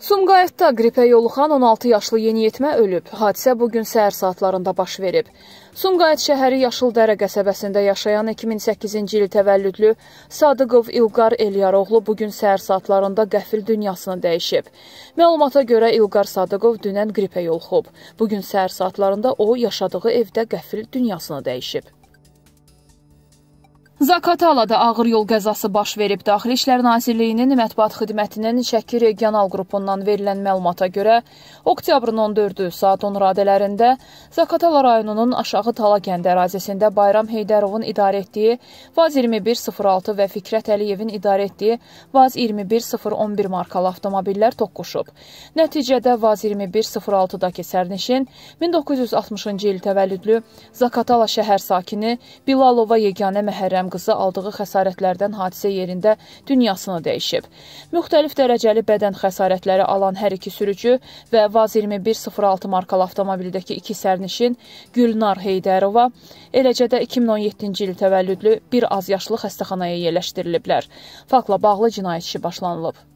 Sumqayıtda qripə yoluxan 16 yaşlı yeniyetmə ölüb. Hadisə bu gün səhər saatlarında baş verib. Sumqayıt şəhəri Yaşıldərə qəsəbəsində yaşayan 2008-ci il təvəllüdlü Sadıqov İlqar Elyaroğlu bu gün səhər saatlarında qəfil dünyasını dəyişib. Məlumata görə İlqar Sadıqov dünən qripə yoluxub. Bu gün səhər saatlarında o yaşadığı evdə qəfil dünyasını dəyişib. Zakatalada ağır yol qəzası baş verib. Daxili İşlər Nazirliyinin mətbuat xidmətinin Şəki regional qrupundan verilən məlumata görə, oktyabrın 14-ü saat 10 radələrində Zakatala rayonunun aşağı Tala kəndi ərazisində Bayram Heydərovun idarə etdiyi Vaz 2106 və Fikrət Əliyevin idarə etdiyi Vaz 21011 markalı avtomobillər toqquşub. Nəticədə Vaz 2106-dakı sərnişin 1960-cı il təvəllüdlü Zakatala şəhər sakini Bilalova yeganə məhərrəm qızı aldığı xəsarətlərdən hadisə yerində dünyasını dəyişib. Müxtəlif dərəcəli bədən xəsarətləri alan hər iki sürücü və VAZ-2106 markalı avtomobildəki iki sərnişin Gülnar Heydərova, eləcə də 2017-ci il təvəllüdlü bir az yaşlı xəstəxanaya yerləşdiriliblər. Faktla bağlı cinayət işi başlanılıb.